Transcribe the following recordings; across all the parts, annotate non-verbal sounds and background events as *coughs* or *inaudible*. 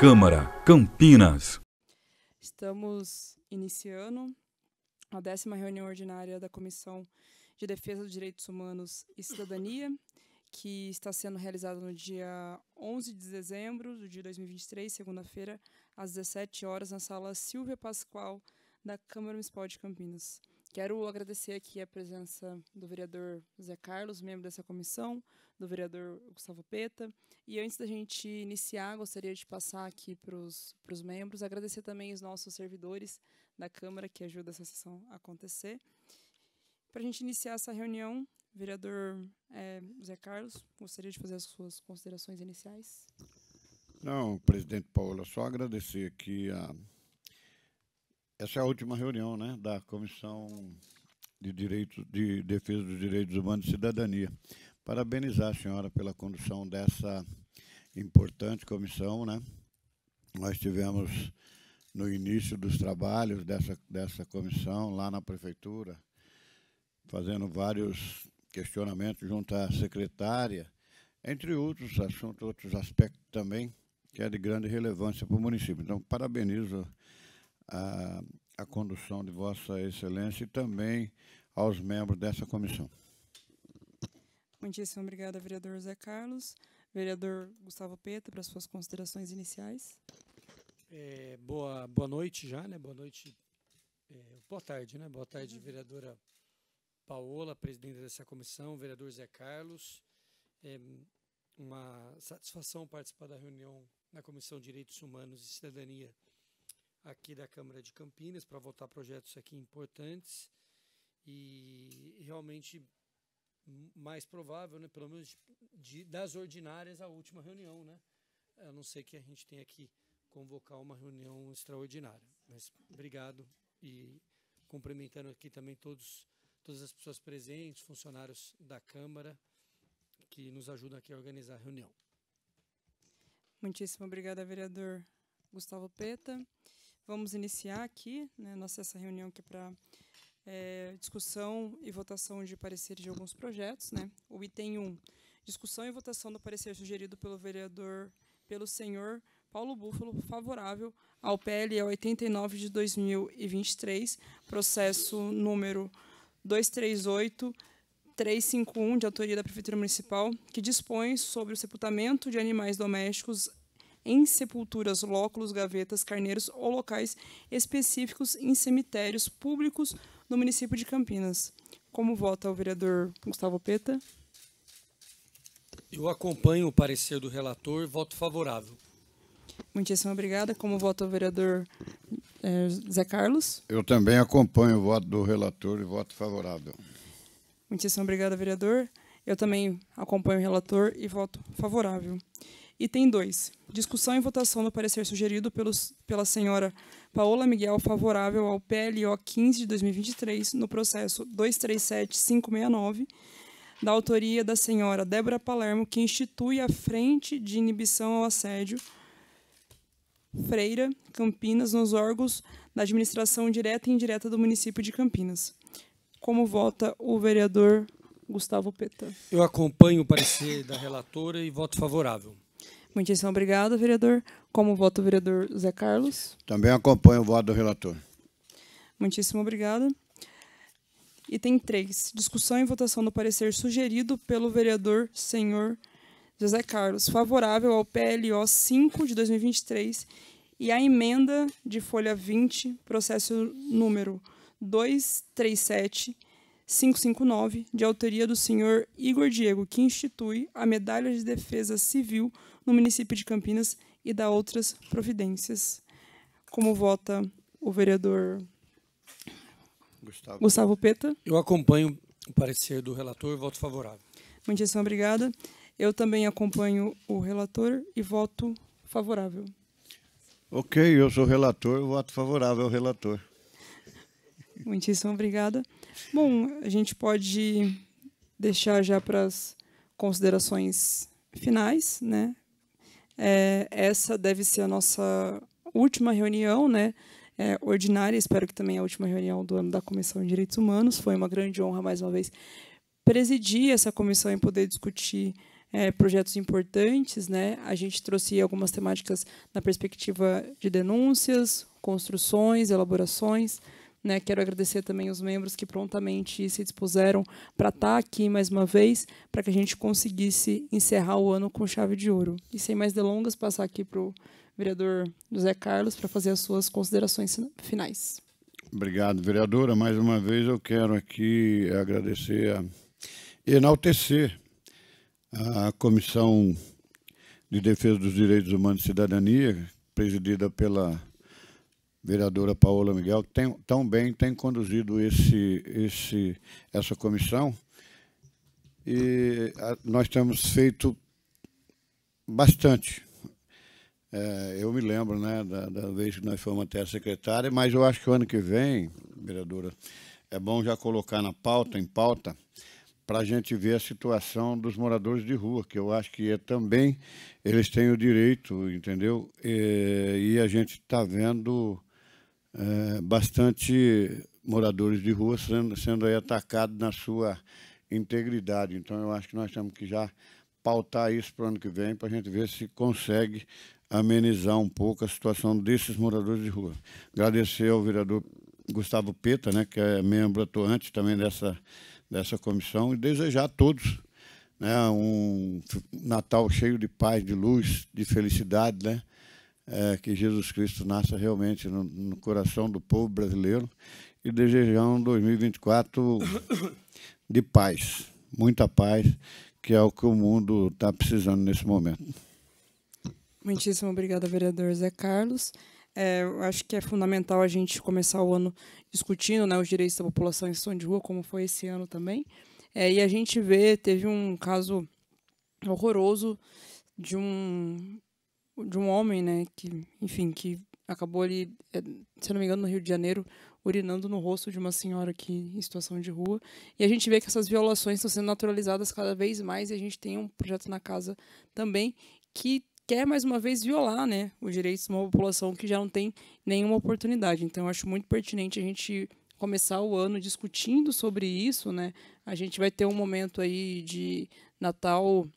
Câmara, Campinas. Estamos iniciando a décima reunião ordinária da Comissão de Defesa dos Direitos Humanos e Cidadania, que está sendo realizada no dia 11 de dezembro de 2023, segunda-feira, às 17 horas, na sala Silvia Pascoal da Câmara Municipal de Campinas. Quero agradecer aqui a presença do vereador Zé Carlos, membro dessa comissão, do vereador Gustavo Peta. E antes da gente iniciar, gostaria de passar aqui para os membros, agradecer também os nossos servidores da Câmara que ajudam essa sessão a acontecer. Para a gente iniciar essa reunião, vereador é, Zé Carlos, gostaria de fazer as suas considerações iniciais. Não, presidente Paula, só agradecer aqui a essa é a última reunião né, da Comissão de, direito de Defesa dos Direitos Humanos e Cidadania. Parabenizar a senhora pela condução dessa importante comissão. Né? Nós tivemos, no início dos trabalhos dessa, dessa comissão, lá na Prefeitura, fazendo vários questionamentos junto à secretária, entre outros assuntos, outros aspectos também, que é de grande relevância para o município. Então, parabenizo a, a condução de Vossa Excelência e também aos membros dessa comissão. Muitíssimo obrigada, vereador Zé Carlos. Vereador Gustavo Petro, para suas considerações iniciais. É, boa, boa noite já, né? Boa noite, é, boa tarde, né? Boa tarde, uhum. vereadora Paola, presidente dessa comissão, vereador Zé Carlos. É uma satisfação participar da reunião na Comissão de Direitos Humanos e Cidadania aqui da Câmara de Campinas para votar projetos aqui importantes e realmente mais provável, né, pelo menos de, das ordinárias, a última reunião, né? A não ser que a gente tenha que convocar uma reunião extraordinária. Mas obrigado e cumprimentando aqui também todos, todas as pessoas presentes, funcionários da Câmara que nos ajudam aqui a organizar a reunião. Muitíssimo obrigada, vereador Gustavo Peta. Vamos iniciar aqui né, nossa essa reunião que é para é, discussão e votação de pareceres de alguns projetos. Né? O item 1, discussão e votação do parecer sugerido pelo vereador, pelo senhor Paulo Búfalo, favorável ao PL 89 de 2023, processo número 238 351 de autoria da Prefeitura Municipal, que dispõe sobre o sepultamento de animais domésticos em sepulturas, lóculos, gavetas, carneiros ou locais específicos em cemitérios públicos no município de Campinas. Como vota o vereador Gustavo Peta? Eu acompanho o parecer do relator e voto favorável. Muitíssimo obrigada. Como vota o vereador eh, Zé Carlos? Eu também acompanho o voto do relator e voto favorável. Muitíssimo obrigada, vereador. Eu também acompanho o relator e voto favorável. Item 2. Discussão e votação do parecer sugerido pelos, pela senhora Paola Miguel favorável ao PLO 15 de 2023 no processo 237569, da autoria da senhora Débora Palermo, que institui a Frente de Inibição ao Assédio Freira, Campinas, nos órgãos da administração direta e indireta do município de Campinas. Como vota o vereador Gustavo Peta? Eu acompanho o parecer da relatora e voto favorável. Muitíssimo obrigado, vereador. Como voto o vereador Zé Carlos? Também acompanho o voto do relator. Muitíssimo obrigado. Item 3. Discussão e votação do parecer sugerido pelo vereador senhor José Carlos, favorável ao PLO 5 de 2023 e à emenda de folha 20, processo número 237 559, de autoria do senhor Igor Diego, que institui a Medalha de Defesa Civil no município de Campinas e dá outras providências. Como vota o vereador Gustavo, Gustavo Peta? Eu acompanho o parecer do relator e voto favorável. Muitíssimo obrigada. Eu também acompanho o relator e voto favorável. Ok, eu sou relator, voto favorável ao relator. Muitíssimo obrigada. Bom, a gente pode deixar já para as considerações finais, né? É, essa deve ser a nossa última reunião, né? É, ordinária, espero que também é a última reunião do ano da Comissão de Direitos Humanos. Foi uma grande honra, mais uma vez, presidir essa comissão e poder discutir é, projetos importantes. Né? A gente trouxe algumas temáticas na perspectiva de denúncias, construções, elaborações. Né, quero agradecer também os membros que prontamente se dispuseram para estar tá aqui mais uma vez, para que a gente conseguisse encerrar o ano com chave de ouro. E sem mais delongas, passar aqui para o vereador José Carlos para fazer as suas considerações finais. Obrigado, vereadora. Mais uma vez eu quero aqui agradecer, e enaltecer a Comissão de Defesa dos Direitos Humanos e Cidadania, presidida pela vereadora Paola Miguel, tem, tão bem tem conduzido esse, esse, essa comissão. E a, nós temos feito bastante. É, eu me lembro né, da, da, vez que nós fomos até a secretária, mas eu acho que o ano que vem, vereadora, é bom já colocar na pauta, em pauta, para a gente ver a situação dos moradores de rua, que eu acho que é também, eles têm o direito, entendeu? e, é, e a gente está vendo é, bastante moradores de rua sendo, sendo aí atacados na sua integridade. Então, eu acho que nós temos que já pautar isso para o ano que vem, para a gente ver se consegue amenizar um pouco a situação desses moradores de rua. Agradecer ao vereador Gustavo Peta, né, que é membro atuante também dessa, dessa comissão, e desejar a todos né, um Natal cheio de paz, de luz, de felicidade, né? é, que Jesus Cristo nasça realmente no, no, coração do povo brasileiro e desejar um 2024 *coughs* de paz, muita paz, que é o que o mundo está precisando nesse momento. Muitíssimo obrigada, vereador Zé Carlos. É, eu acho que é fundamental a gente começar o ano discutindo né, os direitos da população em situação de rua, como foi esse ano também. É, e a gente vê, teve um caso horroroso de um de um homem, né, que, enfim, que acabou ali, eh, se não me engano, no Rio de Janeiro, urinando no rosto de uma senhora aqui em situação de rua. E a gente vê que essas violações estão sendo naturalizadas cada vez mais e a gente tem um projeto na casa também que quer mais uma vez violar, né, os direitos de uma população que já não tem nenhuma oportunidade. Então eu acho muito pertinente a gente começar o ano discutindo sobre isso, né? A gente vai ter um momento aí de Natal,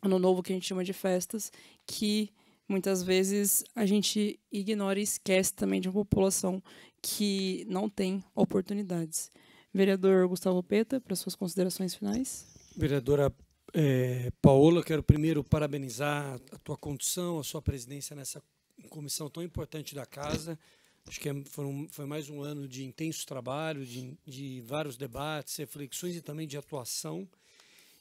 Ano Novo que a gente chama de festas, que muitas vezes a gente ignora e esquece também de uma população que não tem oportunidades. Vereador Gustavo Peta, para suas considerações finais. Vereadora é, Paola, quero primeiro parabenizar a tua condução, a sua presidência nessa comissão tão importante da Casa. Acho que é, foram, foi mais um ano de intenso trabalho, de, de vários debates, reflexões e também de atuação.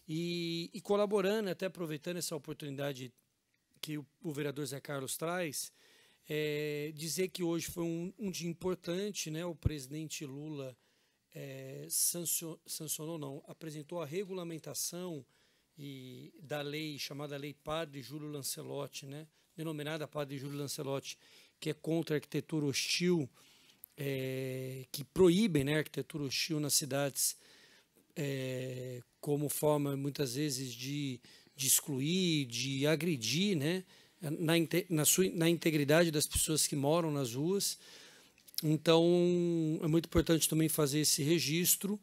E, e, colaborando, até aproveitando essa oportunidade que o, o vereador Zé Carlos traz, é, dizer que hoje foi um, um, dia importante, né? O presidente Lula é, sancionou, sancionou, não, apresentou a regulamentação e, da lei chamada Lei Padre Júlio Lancelotti, né? Denominada Padre Júlio Lancelotti, que é contra a arquitetura hostil, é, que proíbe né, a arquitetura hostil nas cidades é, como forma muitas vezes de de excluir, de agredir, né? Na, na, sua, na integridade das pessoas que moram nas ruas. Então, é muito importante também fazer esse registro,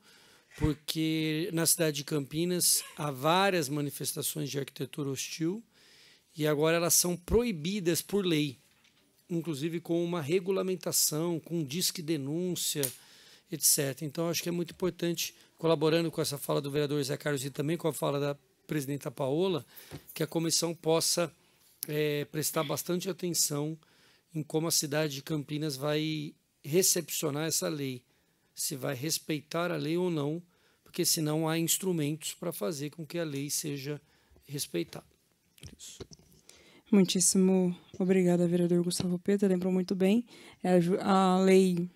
porque na cidade de Campinas há várias manifestações de arquitetura hostil e agora elas são proibidas por lei, inclusive com uma regulamentação, com um disque denúncia, etc. Então, acho que é muito importante, colaborando com essa fala do vereador Zé Carlos e também com a fala da presidenta Paola, que a comissão possa é, prestar bastante atenção em como a cidade de Campinas vai recepcionar essa lei, se vai respeitar a lei ou não, porque senão há instrumentos para fazer com que a lei seja respeitada. Isso. Muitíssimo obrigada, vereador Gustavo Peta, lembrou muito bem. É, a lei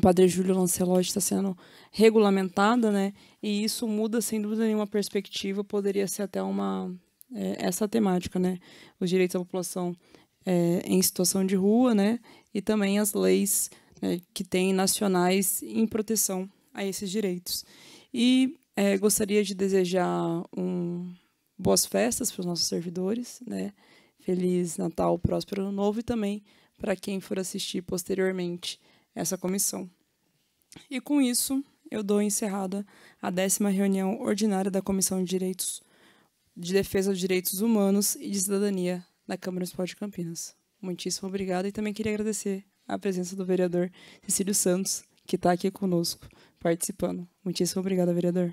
Padre Júlio Lancelotti está sendo regulamentada, né? E isso muda, sem dúvida nenhuma, perspectiva. Poderia ser até uma é, essa temática, né? Os direitos da população é, em situação de rua, né? E também as leis né, que têm nacionais em proteção a esses direitos. E é, gostaria de desejar um, boas festas para os nossos servidores, né? Feliz Natal, próspero ano novo e também para quem for assistir posteriormente essa comissão. E com isso, eu dou encerrada a décima reunião ordinária da Comissão de Direitos de Defesa dos Direitos Humanos e de Cidadania da Câmara Municipal de Campinas. Muitíssimo obrigada e também queria agradecer a presença do vereador Cecílio Santos, que está aqui conosco participando. Muitíssimo obrigada, vereador.